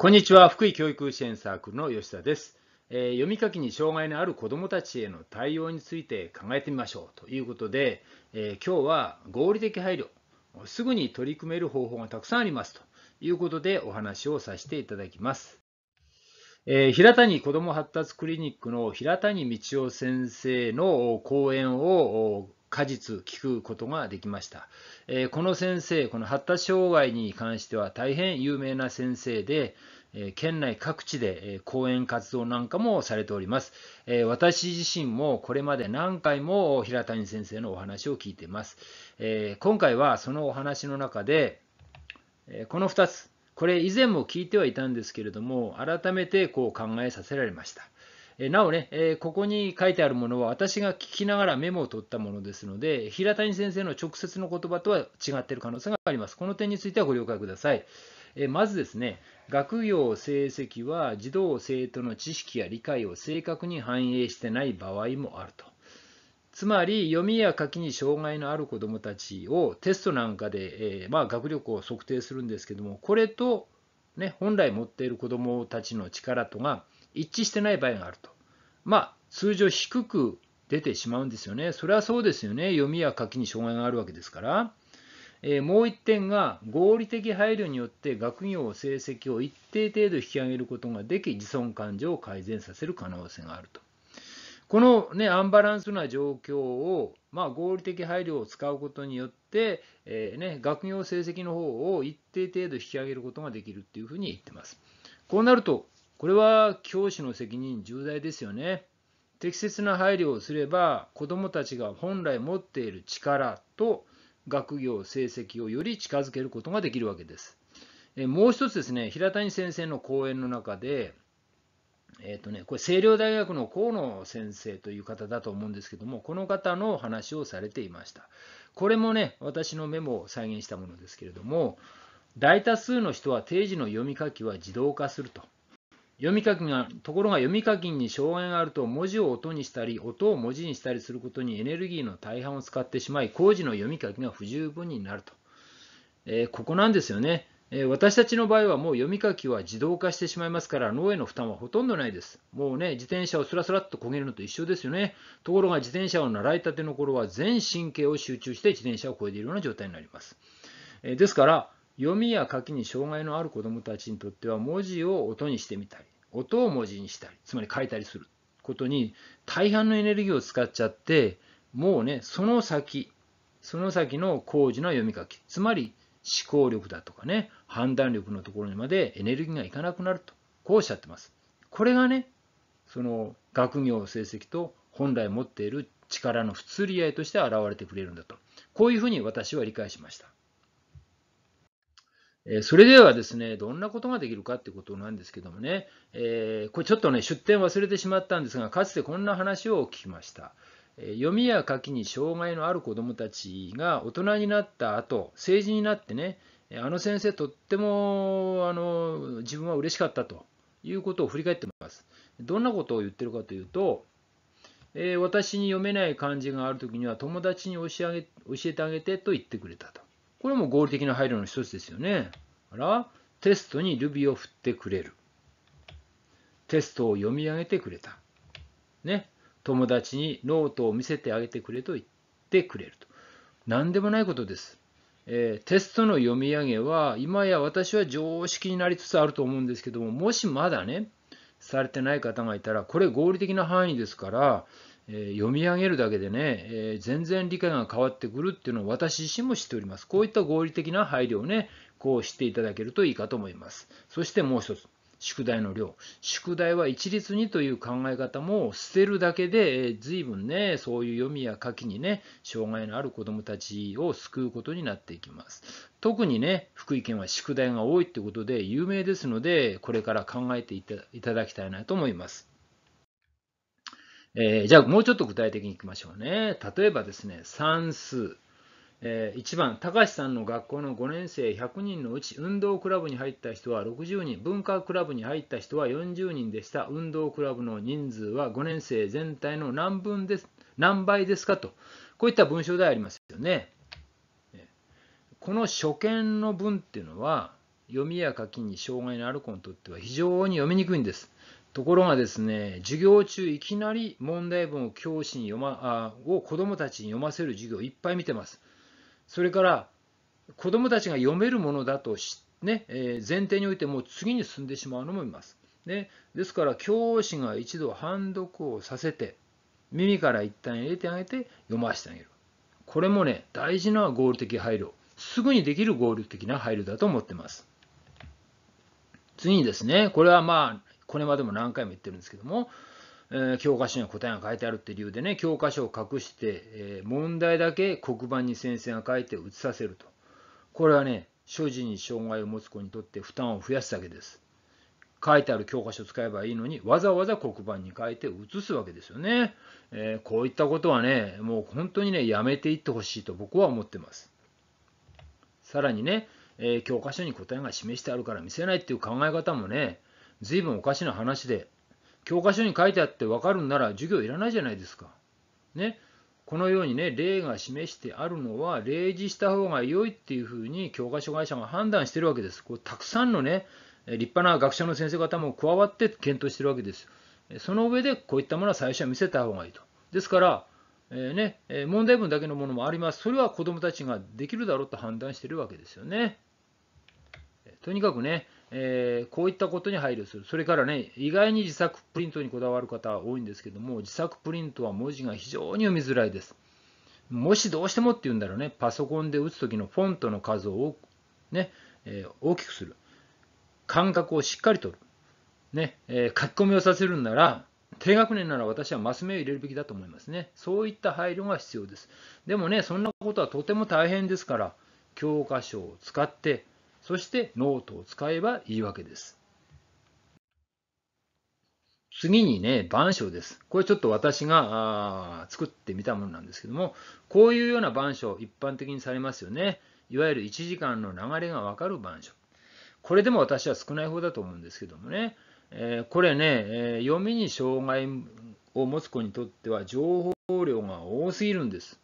こんにちは福井教育支援サークルの吉田です、えー、読み書きに障害のある子どもたちへの対応について考えてみましょうということで、えー、今日は合理的配慮すぐに取り組める方法がたくさんありますということでお話をさせていただきます、えー、平谷子ども発達クリニックの平谷道夫先生の講演を果実聞くことができました、えー、この先生この発達障害に関しては大変有名な先生で、えー、県内各地で、えー、講演活動なんかもされております、え私自身もこれまで何回も平谷先生のお話を聞いています、え今回はそのお話の中で、えこの2つこれ以前も聞いてはいたんですけれども改めてこう考えさせられましたえなおね、えここに書いてあるものは私が聞きながらメモを取ったものですので、平谷先生の直接の言葉とは違っている可能性があります。この点についてはご了解ください。えまずですね、学業成績は児童生徒の知識や理解を正確に反映してない場合もあると。つまり読みや書きに障害のある子どもたちをテストなんかで、えー、まあ、学力を測定するんですけどもこれと、ね、本来持っている子どもたちの力とが一致してない場合があると。まあ、通常低く出てしまうんですよね。それはそうですよね。読みや書きに障害があるわけですから。えー、もう1点が、合理的配慮によって学業成績を一定程度引き上げることができ、自尊感情を改善させる可能性があると。この、ね、アンバランスな状況を、まあ、合理的配慮を使うことによって、えー、ね、学業成績の方を一定程度引き上げることができるというふうに言ってます。こうなると、これは教師の責任重大ですよね。適切な配慮をすれば子どもたちが本来持っている力と学業成績をより近づけることができるわけです。えもう一つですね平谷先生の講演の中でえーとね、これ清涼大学の河野先生という方だと思うんですけどもこの方の話をされていましたこれもね私のメモを再現したものですけれども大多数の人は定時の読み書きは自動化すると読み書きがところが読み書きに障害があると文字を音にしたり音を文字にしたりすることにエネルギーの大半を使ってしまい工事の読み書きが不十分になると、えー、ここなんですよね、えー、私たちの場合はもう読み書きは自動化してしまいますから脳への負担はほとんどないですもうね自転車をスラスラっとこげるのと一緒ですよねところが自転車を習いたての頃は全神経を集中して自転車をこいでいるような状態になります、えー、ですから読みや書きに障害のある子どもたちにとっては文字を音にしてみたり音を文字にしたりつまり書いたりすることに大半のエネルギーを使っちゃってもうねその先その先の工事の読み書きつまり思考力だとかね判断力のところにまでエネルギーがいかなくなるとこうおっしゃってます。これがねその学業成績と本来持っている力の不釣り合いとして現れてくれるんだとこういうふうに私は理解しました。えそれではですね、どんなことができるかってことなんですけどもね、えー、これちょっとね、出典忘れてしまったんですが、かつてこんな話を聞きました。え読みや書きに障害のある子どもたちが大人になった後、成人になってね、あの先生とってもあの自分は嬉しかったということを振り返ってます。どんなことを言ってるかというと、えー、私に読めない漢字があるときには友達に教え教えてあげてと言ってくれたと。これも合理的な配慮の一つですよね。あら、テストにルビを振ってくれる。テストを読み上げてくれた。ね。友達にノートを見せてあげてくれと言ってくれると。何でもないことです。えー、テストの読み上げは、今や私は常識になりつつあると思うんですけども、もしまだね、されてない方がいたら、これ合理的な範囲ですから、え読み上げるだけでね、え全然理解が変わってくるっていうのを私自身も知っております。こういった合理的な配慮をね、こうしていただけるといいかと思います。そしてもう一つ、宿題の量。宿題は一律にという考え方も捨てるだけで、えー、随分ね、そういう読みや書きにね、障害のある子どもたちを救うことになっていきます。特にね、福井県は宿題が多いってことで有名ですので、これから考えていただきたいなと思います。えー、じゃあもうちょっと具体的にいきましょうね。例えばですね、算数。えー、1番、高橋さんの学校の5年生100人のうち、運動クラブに入った人は60人、文化クラブに入った人は40人でした。運動クラブの人数は5年生全体の何分です何倍ですかと。こういった文章でありますよね。この初見の文っていうのは、読みや書きに障害のある子にとっては非常に読みにくいんです。ところがですね、授業中いきなり問題文を教師に読ま、あを子どもたちに読ませる授業いっぱい見てます。それから子どもたちが読めるものだとねえ前提においてもう次に進んでしまうのもいます。ね、ですから教師が一度判読をさせて耳から一旦入れてあげて読ませてあげる。これもね大事な合理的配慮すぐにできる合理的な配慮だと思ってます。次にですねこれはまあこれまでも何回も言ってるんですけども、え教科書には答えが書いてあるって理由でね、教科書を隠して、え問題だけ黒板に先生が書いて写させると。これはね、所持に障害を持つ子にとって負担を増やすだけです。書いてある教科書を使えばいいのに、わざわざ黒板に書いて写すわけですよね。えー、こういったことはね、もう本当にね、やめていってほしいと僕は思ってます。さらにね、えー、教科書に答えが示してあるから見せないっていう考え方もね、ずいぶんおかしな話で、教科書に書いてあってわかるんなら授業いらないじゃないですか。ね。このようにね、例が示してあるのは、例示した方が良いっていうふうに教科書会社が判断してるわけです。こうたくさんのね、立派な学者の先生方も加わって検討してるわけです。その上で、こういったものは最初は見せた方がいいと。ですから、えー、ね、問題文だけのものもあります。それは子どもたちができるだろうと判断してるわけですよね。とにかくね、えー、こういったことに配慮する、それからね、意外に自作プリントにこだわる方多いんですけども、自作プリントは文字が非常に読みづらいです。もしどうしてもっていうんだろうね、パソコンで打つときのフォントの数を、ねえー、大きくする、感覚をしっかりとる、ねえー、書き込みをさせるんなら、低学年なら私はマス目を入れるべきだと思いますね。そういった配慮が必要です。でもね、そんなことはとても大変ですから、教科書を使って、そしてノートを使えばいいわけです。次にね、板書です。これちょっと私が作ってみたものなんですけども、こういうような板書、一般的にされますよね。いわゆる1時間の流れがわかる板書。これでも私は少ない方だと思うんですけどもね、えー、これね、えー、読みに障害を持つ子にとっては情報量が多すぎるんです。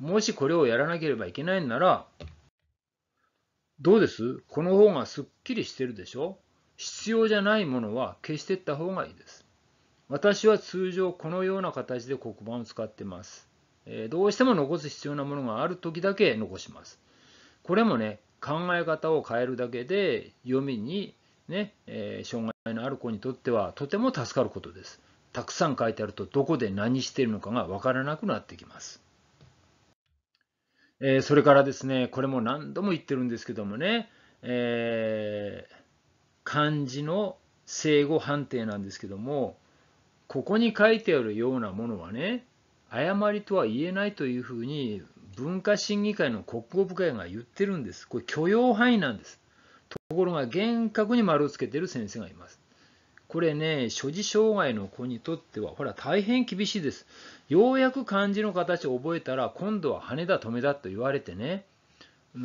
もしこれをやらなければいけないなら、どうですこの方がすっきりしてるでしょ必要じゃないものは消してった方がいいです。私は通常このような形で黒板を使ってます。えー、どうしても残す必要なものがある時だけ残します。これもね、考え方を変えるだけで読みにね、えー、障害のある子にとってはとても助かることです。たくさん書いてあるとどこで何してるのかがわからなくなってきます。えー、それからですね、これも何度も言ってるんですけどもね、えー、漢字の正誤判定なんですけども、ここに書いてあるようなものはね、誤りとは言えないというふうに、文化審議会の国語部会が言ってるんです。これ許容範囲なんです。ところが厳格に丸をつけてる先生がいます。これね、所持障害の子にとっては、ほら、大変厳しいです。ようやく漢字の形を覚えたら、今度は羽田、止めだと言われてね、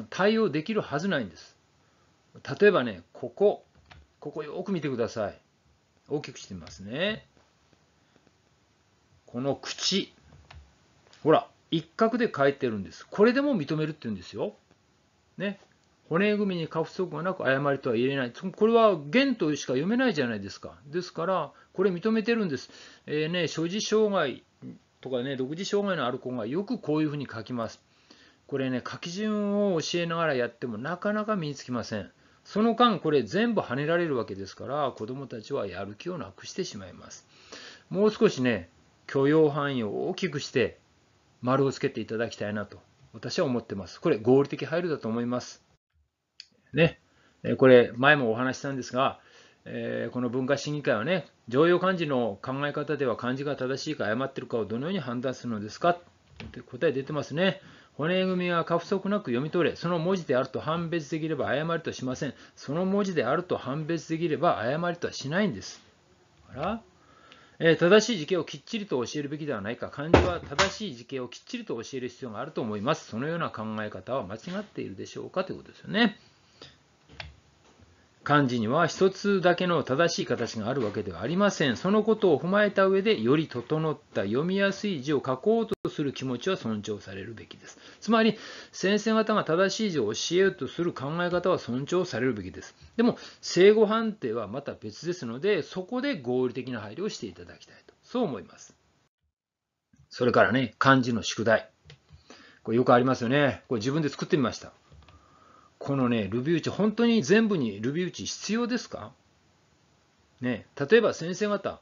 対応できるはずないんです。例えばね、ここ、ここよく見てください。大きくしてみますね。この口。ほら、一角で書いてるんです。これでも認めるって言うんですよ。ね。骨組みに過不足がなく誤りとは言えない。これは元としか読めないじゃないですか。ですから、これ認めてるんです。えー、ね、所持障害とかね、6次障害のある子がよくこういうふうに書きます。これね、書き順を教えながらやってもなかなか身につきません。その間、これ全部跳ねられるわけですから、子どもたちはやる気をなくしてしまいます。もう少しね、許容範囲を大きくして、丸をつけていただきたいなと、私は思ってます。これ、合理的配慮だと思います。ね、これ、前もお話ししたんですが、えー、この文化審議会はね、常用漢字の考え方では漢字が正しいか誤っているかをどのように判断するのですかって答え出てますね。骨組みは過不足なく読み取れ、その文字であると判別できれば誤りとしません。その文字であると判別できれば誤りとはしないんです。あらえ正しい時形をきっちりと教えるべきではないか、漢字は正しい時形をきっちりと教える必要があると思います。そのような考え方は間違っているでしょうかということですよね。漢字には一つだけの正しい形があるわけではありません。そのことを踏まえた上で、より整った読みやすい字を書こうとする気持ちは尊重されるべきです。つまり、先生方が正しい字を教えようとする考え方は尊重されるべきです。でも、正誤判定はまた別ですので、そこで合理的な配慮をしていただきたいと、そう思います。それからね、漢字の宿題。これよくありますよね。これ自分で作ってみました。このね、ルビ打ち、本当に全部にルビ打ち必要ですかね、例えば先生方、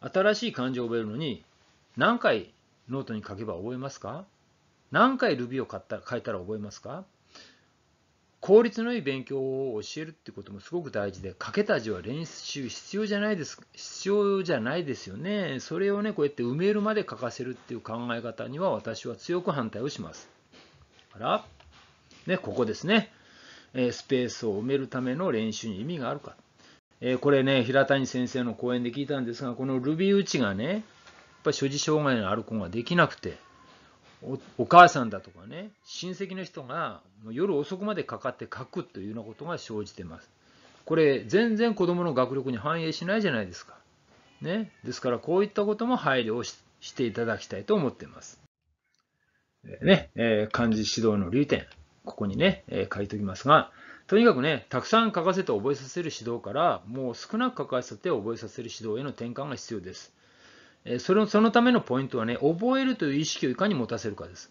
新しい漢字を覚えるのに、何回ノートに書けば覚えますか何回ルビを書った書いたら覚えますか効率のいい勉強を教えるってこともすごく大事で、書けた字は練習必要じゃないです、必要じゃないですよね。それをね、こうやって埋めるまで書かせるっていう考え方には私は強く反対をします。あら、ね、ここですね。スペースを埋めるための練習に意味があるか。これね、平谷先生の講演で聞いたんですが、このルビー打ちがね、やっぱ所持障害のある子ができなくて、お母さんだとかね、親戚の人が夜遅くまでかかって書くというようなことが生じてます。これ、全然子どもの学力に反映しないじゃないですか。ね、ですから、こういったことも配慮をしていただきたいと思っています。ね、えー、漢字指導の利点。ここにね、えー、書いておきますが、とにかくね、たくさん書かせて覚えさせる指導から、もう少なく書かせて覚えさせる指導への転換が必要です。えー、それそのためのポイントはね、覚えるという意識をいかに持たせるかです。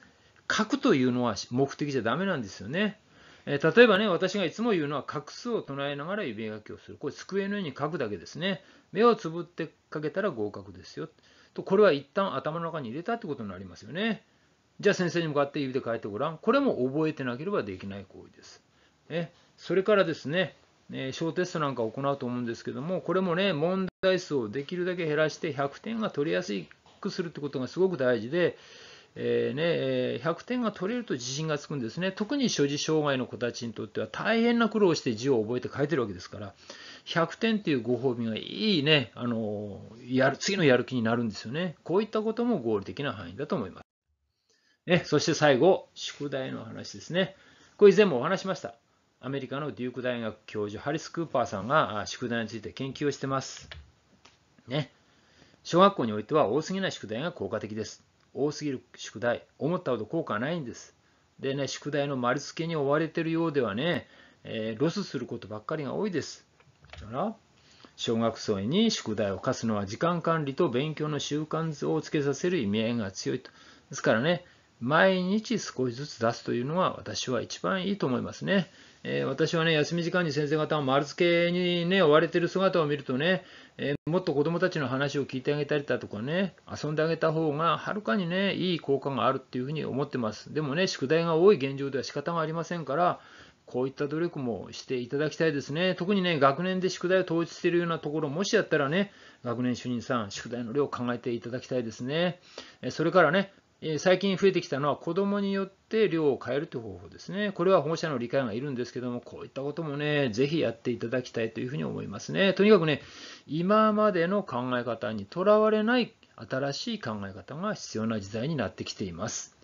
書くというのは目的じゃダメなんですよね。え例えばね、私がいつも言うのは、画数を唱えながら指書きをする。これ、机のように書くだけですね。目をつぶって書けたら合格ですよ。と、これは一旦頭の中に入れたってことになりますよね。じゃあ先生に向かって指で書いてごらん。これも覚えてなければできない行為です。ね、それからですね、ね、小テストなんか行うと思うんですけども、これもね、問題数をできるだけ減らして100点が取りやすくするってことがすごく大事で、えー、ね、100点が取れると自信がつくんですね。特に所持障害の子たちにとっては大変な苦労して字を覚えて書いてるわけですから、100点っていうご褒美がいいね、あのやる次のやる気になるんですよね。こういったことも合理的な範囲だと思います。ね、そして最後、宿題の話ですね。これ以前もお話しました。アメリカのデューク大学教授、ハリス・クーパーさんが宿題について研究をしてます。ね。小学校においては多すぎない宿題が効果的です。多すぎる宿題、思ったほど効果はないんです。でね、宿題の丸付けに追われてるようではね、えー、ロスすることばっかりが多いです。だから小学生に宿題を課すのは時間管理と勉強の習慣をつけさせる意味合いが強いと。ですからね、毎日少しずつ出すというのが私は一番いいと思いますね。えー、私はね、休み時間に先生方が丸付けにね、追われてる姿を見るとね、えー、もっと子どもたちの話を聞いてあげたりだとかね、遊んであげた方がはるかにね、いい効果があるっていうふうに思ってます。でもね、宿題が多い現状では仕方がありませんから、こういった努力もしていただきたいですね。特にね、学年で宿題を統一しているようなところ、もしやったらね、学年主任さん、宿題の量を考えていただきたいですね。それからね、最近増えてきたのは子どもによって量を変えるという方法ですね。これは保護者の理解がいるんですけども、こういったこともね、ぜひやっていただきたいというふうに思いますね。とにかくね、今までの考え方にとらわれない新しい考え方が必要な時代になってきています。